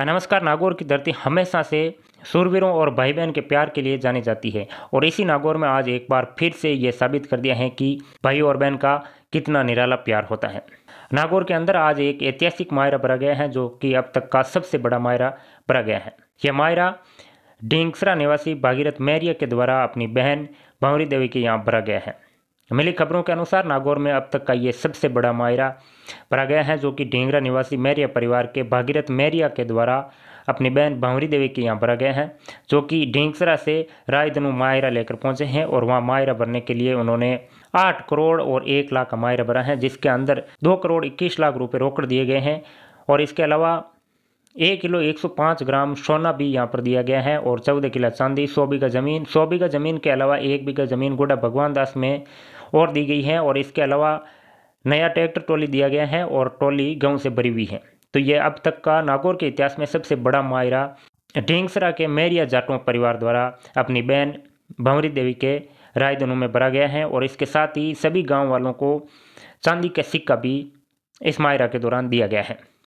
नमस्कार नागौर की धरती हमेशा से सूरवीरों और भाई बहन के प्यार के लिए जानी जाती है और इसी नागौर में आज एक बार फिर से ये साबित कर दिया है कि भाई और बहन का कितना निराला प्यार होता है नागौर के अंदर आज एक ऐतिहासिक मायरा भरा गया है जो कि अब तक का सबसे बड़ा मायरा भरा गया है यह मायरा ढींगसरा निवासी भागीरथ मैरिया के द्वारा अपनी बहन भंवरी देवी के यहाँ भरा गया है मिली खबरों के अनुसार नागौर में अब तक का ये सबसे बड़ा मायरा भरा गया है जो कि ढेंगरा निवासी मैरिया परिवार के भागीरथ मैरिया के द्वारा अपनी बहन भावरी देवी के यहाँ भरा गया है जो कि ढेंगसरा से रायधनु मायरा लेकर पहुँचे हैं और वहाँ मायरा भरने के लिए उन्होंने आठ करोड़ और एक लाख का मायरा भरा है जिसके अंदर दो करोड़ इक्कीस लाख रुपये रोकड़ दिए गए हैं और इसके अलावा एक किलो 105 ग्राम सोना भी यहाँ पर दिया गया है और चौदह किलो चांदी सौ बीघा जमीन सौ बीघा जमीन के अलावा एक बीघा जमीन गोडा भगवान दास में और दी गई है और इसके अलावा नया ट्रैक्टर ट्रॉली दिया गया है और ट्रॉली गेहूँ से भरी हुई है तो ये अब तक का नागौर के इतिहास में सबसे बड़ा मायरा ढेंगसरा के मैरिया जाटों परिवार द्वारा अपनी बहन भंवरी देवी के रायदनों में भरा गया है और इसके साथ ही सभी गांव वालों को चांदी का सिक्का भी इस मायरा के दौरान दिया गया है